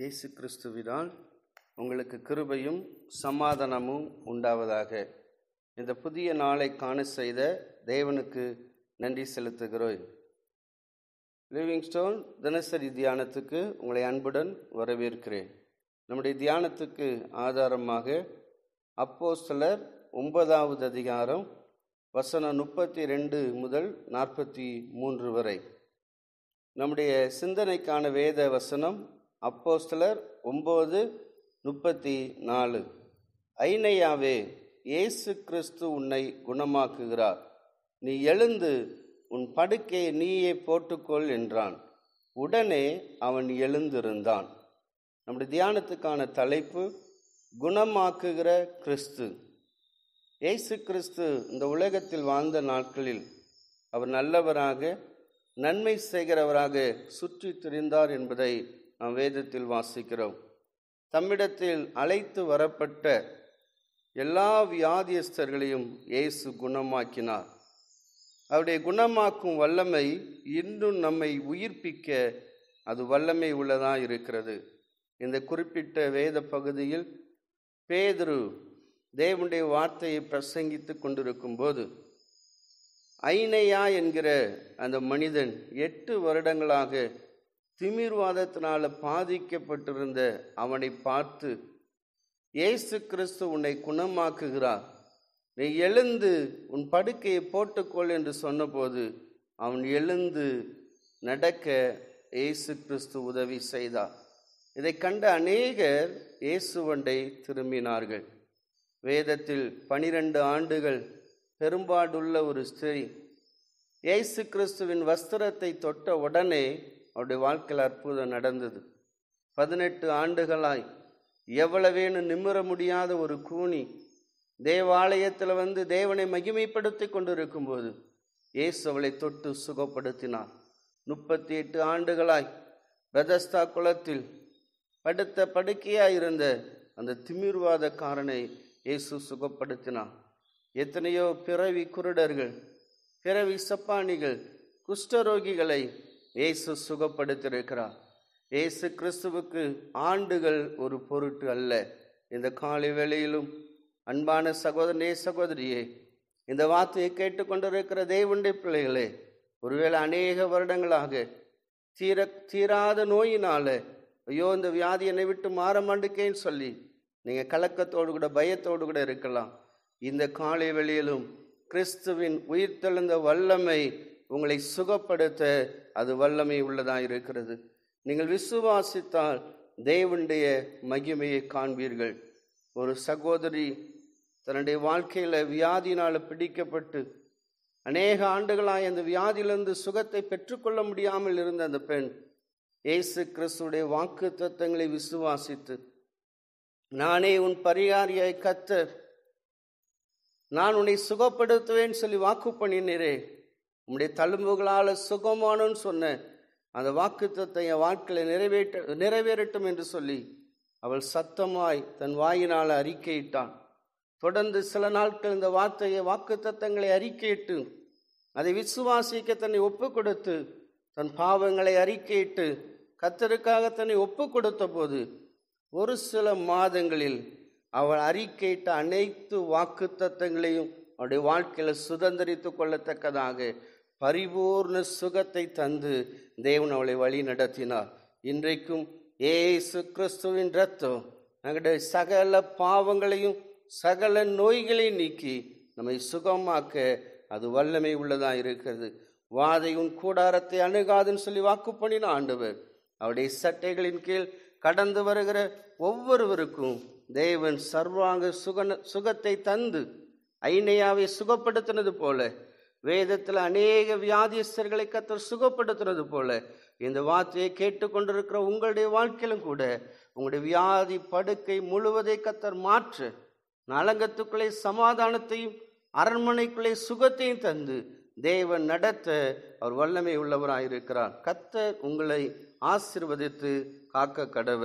இயேசு கிறிஸ்துவினால் உங்களுக்கு கிருபையும் சமாதானமும் உண்டாவதாக இந்த புதிய நாளை காண செய்த தேவனுக்கு நன்றி செலுத்துகிறோம் லிவிங் ஸ்டோன் தினசரி தியானத்துக்கு உங்களை அன்புடன் வரவேற்கிறேன் நம்முடைய தியானத்துக்கு ஆதாரமாக அப்போ சிலர் ஒன்பதாவது அதிகாரம் வசனம் முப்பத்தி ரெண்டு முதல் நாற்பத்தி மூன்று வரை நம்முடைய சிந்தனைக்கான வேத வசனம் அப்போஸ்தலர் ஒம்பது முப்பத்தி நாலு ஐநையாவே இயேசு கிறிஸ்து உன்னை குணமாக்குகிறார் நீ எழுந்து உன் படுக்கையை நீயே போட்டுக்கொள் என்றான் உடனே அவன் எழுந்திருந்தான் நம்முடைய தியானத்துக்கான தலைப்பு குணமாக்குகிற கிறிஸ்து இயேசு கிறிஸ்து இந்த உலகத்தில் வாழ்ந்த நாட்களில் அவர் நல்லவராக நன்மை செய்கிறவராக சுற்றி திரிந்தார் என்பதை நாம் வேதத்தில் வாசிக்கிறோம் தம்மிடத்தில் அழைத்து வரப்பட்ட எல்லா வியாதியஸ்தர்களையும் இயேசு குணமாக்கினார் அவருடைய குணமாக்கும் வல்லமை இன்னும் நம்மை உயிர்ப்பிக்க அது வல்லமை உள்ளதாக இருக்கிறது இந்த குறிப்பிட்ட வேத பகுதியில் பேதுரு தேவனுடைய வார்த்தையை பிரசங்கித்து கொண்டிருக்கும் போது ஐனையா என்கிற அந்த மனிதன் எட்டு வருடங்களாக திமிர்வாதத்தினால் பாதிக்கப்பட்டிருந்த அவனை பார்த்து இயேசு கிறிஸ்து உன்னை குணமாக்குகிறார் நீ எழுந்து உன் படுக்கையை போட்டுக்கொள் என்று சொன்னபோது அவன் எழுந்து நடக்க இயேசு கிறிஸ்து உதவி செய்தார் இதை கண்ட அநேகர் இயேசுவண்டை திரும்பினார்கள் வேதத்தில் பனிரெண்டு ஆண்டுகள் பெரும்பாடுள்ள ஒரு ஸ்திரீ இயேசு கிறிஸ்துவின் வஸ்திரத்தை தொட்ட உடனே அவருடைய வாழ்க்கையில் அற்புதம் நடந்தது பதினெட்டு ஆண்டுகளாய் எவ்வளவேன்னு நிம்மற முடியாத ஒரு கூணி தேவாலயத்தில் வந்து தேவனை மகிமைப்படுத்தி கொண்டு இருக்கும்போது இயேசு அவளை தொட்டு சுகப்படுத்தினார் முப்பத்தி எட்டு ஆண்டுகளாய் பிரதஸ்தா குளத்தில் படுத்த படுக்கையாக இருந்த அந்த திமிர்வாதக்காரனை இயேசு சுகப்படுத்தினார் எத்தனையோ பிறவி குருடர்கள் பிறவி சப்பானிகள் குஷ்டரோகிகளை இயேசு சுகப்படுத்தியிருக்கிறார் இயேசு கிறிஸ்துவுக்கு ஆண்டுகள் ஒரு பொருட்டு அல்ல இந்த காலை வேளையிலும் அன்பான சகோதரனே சகோதரியே இந்த வார்த்தையை கேட்டுக்கொண்டிருக்கிற தேவண்டை பிள்ளைகளே ஒருவேளை அநேக வருடங்களாக தீர தீராத நோயினால் ஐயோ இந்த வியாதி என்னை விட்டு மாற மாட்டுக்கேன்னு சொல்லி நீங்கள் கலக்கத்தோடு கூட பயத்தோடு கூட இருக்கலாம் இந்த காலை வெளியிலும் கிறிஸ்துவின் உயிர்த்தெழுந்த வல்லமை உங்களை சுகப்படுத்த அது வல்லமை உள்ளதாக இருக்கிறது நீங்கள் விசுவாசித்தால் தேவனுடைய மகிமையை காண்பீர்கள் ஒரு சகோதரி தன்னுடைய வாழ்க்கையில் வியாதினால் பிடிக்கப்பட்டு அநேக ஆண்டுகளாக அந்த வியாதியிலிருந்து சுகத்தை பெற்றுக்கொள்ள முடியாமல் இருந்த அந்த பெண் இயேசு கிறிஸ்துடைய வாக்கு தத்துவங்களை விசுவாசித்து நானே உன் பரிகாரியாய் கத்தர் நான் உன்னை சுகப்படுத்துவேன் சொல்லி வாக்கு பண்ணினேன் உம்முடைய தழும்புகளால் சுகமானன்னு சொன்ன அந்த வாக்குத்தத்தை என் வாழ்க்கையில் நிறைவேற்ற நிறைவேறட்டும் என்று சொல்லி அவள் சத்தமாய் தன் வாயினால் அறிக்கையிட்டான் தொடர்ந்து சில நாட்கள் இந்த வார்த்தையை வாக்கு தத்தங்களை அறிக்கையிட்டு அதை விசுவாசிக்க தன்னை ஒப்பு கொடுத்து தன் பாவங்களை அறிக்கையிட்டு கத்தருக்காக தன்னை ஒப்பு கொடுத்த போது ஒரு சில மாதங்களில் அவள் அறிக்கையிட்ட அனைத்து வாக்கு தத்தங்களையும் அவருடைய வாழ்க்கையில் சுதந்திரித்து கொள்ளத்தக்கதாக பரிபூர்ண சுகத்தை தந்து தேவன் அவளை வழி நடத்தினார் இன்றைக்கும் ஏசு கிறிஸ்துவின் ரத்தம் நம்முடைய சகல பாவங்களையும் சகல நோய்களையும் நீக்கி நம்மை சுகமாக்க அது வல்லமை உள்ளதாக இருக்கிறது வாதை உன் கூடாரத்தை அணுகாதுன்னு சொல்லி வாக்கு பண்ணின ஆண்டவர் அவருடைய சட்டைகளின் கீழ் கடந்து வருகிற ஒவ்வொருவருக்கும் தேவன் சர்வாங்க சுகன சுகத்தை தந்து ஐநையாவை சுகப்படுத்தினது போல வேதத்தில் அநேக வியாதியஸ்தர்களை கத்தர் சுகப்படுத்துறது போல இந்த வார்த்தையை கேட்டுக்கொண்டிருக்கிற உங்களுடைய வாழ்க்கையிலும் கூட உங்களுடைய வியாதி படுக்கை முழுவதை கத்தர் மாற்று நலங்கத்துக்குள்ளே சமாதானத்தையும் அரண்மனைக்குள்ளே சுகத்தையும் தந்து தேவன் நடத்த அவர் வல்லமை உள்ளவராயிருக்கிறார் கத்தர் உங்களை ஆசிர்வதித்து காக்க கடவுள்